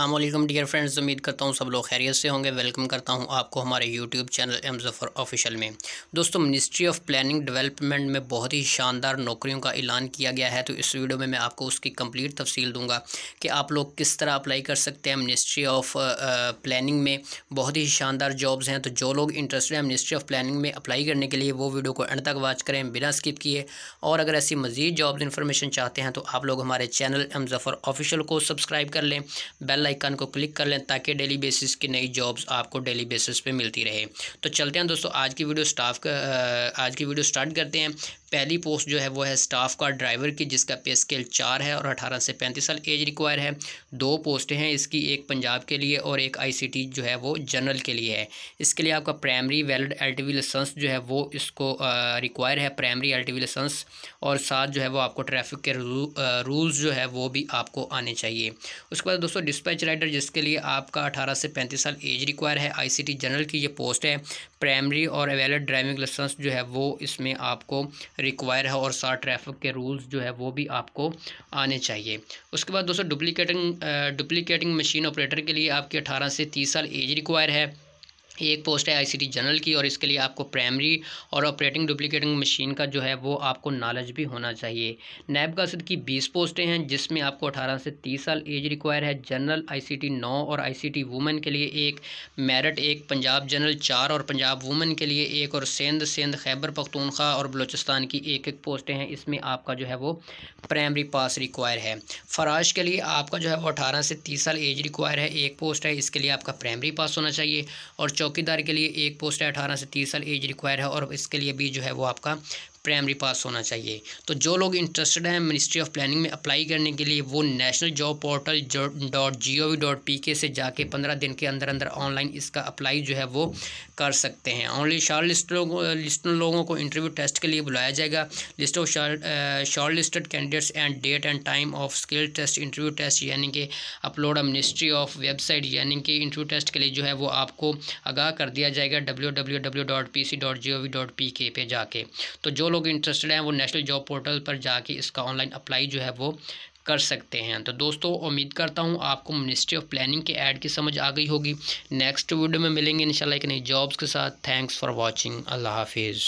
Aslam dear friends उम्मीद करता हूँ सब लोग खैरियत से होंगे वेलकम करता हूँ आपको हमारे YouTube channel M Zafar official में दोस्तों मिनिस्ट्री ऑफ प्लानिंग डेवलपमेंट में बहुत ही शानदार नौकरियों का ऐलान किया गया है तो इस वीडियो में मैं आपको उसकी कंप्लीट तफसील दूंगा कि आप लोग किस तरह अप्लाई कर सकते हैं मिनिस्ट्री ऑफ प्लानिंग में बहुत ही शानदार जॉब्स हैं तो जो लोग इंटरेस्टेड हैं मिनिस्ट्री ऑफ प्लानिंग में अप्लाई करने के लिए वो वीडियो को एंड तक वॉच करें बिना स्किप किए और अगर ऐसी मज़ीद जॉब इन्फॉर्मेशन चाहते हैं तो आप लोग हमारे चैनल एम जफ़र ऑफिशियल को सब्सक्राइब कर लें बेल बेल आइकन को क्लिक कर लें ताकि डेली बेसिस की नई जॉब्स आपको डेली बेसिस पे मिलती रहे तो चलते हैं दोस्तों आज की वीडियो स्टाफ का आज की वीडियो स्टार्ट करते हैं पहली पोस्ट जो है वो है स्टाफ का ड्राइवर की जिसका पे स्केल चार है और अठारह से पैंतीस साल एज रिक्वायर है दो पोस्टें हैं इसकी एक पंजाब के लिए और एक आई जो है वो जनरल के लिए है इसके लिए आपका प्राइमरी वैलिड एल टी जो है वो इसको रिक्वायर है प्राइमरी एल टी और साथ जो है वो आपको ट्रैफिक के रूल्स जो है वो भी आपको आने चाहिए उसके बाद दोस्तों डिस्पैच डिस्पैच राइडर जिसके लिए आपका अठारह से पैंतीस साल एज रिक्वायर है आईसीटी जनरल की ये पोस्ट है प्राइमरी और अवेलेड ड्राइविंग लाइसेंस जो है वो इसमें आपको रिक्वायर है और साथ ट्रैफिक के रूल्स जो है वो भी आपको आने चाहिए उसके बाद दोस्तों डुप्लीकेटिंग डुप्लीकेटिंग मशीन ऑपरेटर के लिए आपकी अठारह से तीस साल एज रिक्वायर है ये एक पोस्ट है आईसीटी जनरल की और इसके लिए आपको प्राइमरी और ऑपरेटिंग डुप्लीकेटिंग मशीन का जो है वो आपको नॉलेज भी होना चाहिए नैब कासद की बीस पोस्टें हैं जिसमें आपको अठारह से तीस साल एज रिक्वायर है जनरल आईसीटी नौ और आईसीटी वुमेन के लिए एक मेरठ एक पंजाब जनरल चार और पंजाब वुमेन के लिए एक और सेंध सेंध खैबर पख्तूनखा और बलोचिस्तान की एक एक पोस्टें हैं इसमें आपका जो है वो प्राइमरी पास रिक्वायर है फराज के लिए आपका जो है वो अठारह से तीस साल एज रिक्वायर है एक पोस्ट है इसके लिए आपका प्राइमरी पास होना चाहिए और चौकीदार के लिए एक पोस्ट है अठारह से तीस साल एज रिक्वायर है और इसके लिए भी जो है वो आपका प्राइमरी पास होना चाहिए तो जो लोग इंटरेस्टेड हैं मिनिस्ट्री ऑफ प्लानिंग में अप्लाई करने के लिए वो national job portal dot G O V dot P K से जाके पंद्रह दिन के अंदर अंदर ऑनलाइन इसका अप्लाई जो है वो कर सकते हैं ऑनली शॉर्ट लिस्ट लोगों लिस्ट लोगों को इंटरव्यू टेस्ट के लिए बुलाया जाएगा list of shortlisted candidates and date and time of skill test interview test यानी कि upload of ministry of website यानी कि इंटरव्यू टेस्ट के लिए जो है वो आपको आगाह कर दिया जाएगा W W W dot P C dot G O V dot P K पे जाके तो जो लोग इंटरेस्टेड हैं वो नेशनल जॉब पोर्टल पर जाके इसका ऑनलाइन अप्लाई जो है वो कर सकते हैं तो दोस्तों उम्मीद करता हूँ आपको मिनिस्ट्री ऑफ प्लानिंग के ऐड की समझ आ गई होगी नेक्स्ट वीडियो में मिलेंगे इंशाल्लाह एक नई जॉब्स के साथ थैंक्स फॉर वाचिंग अल्लाह हाफिज़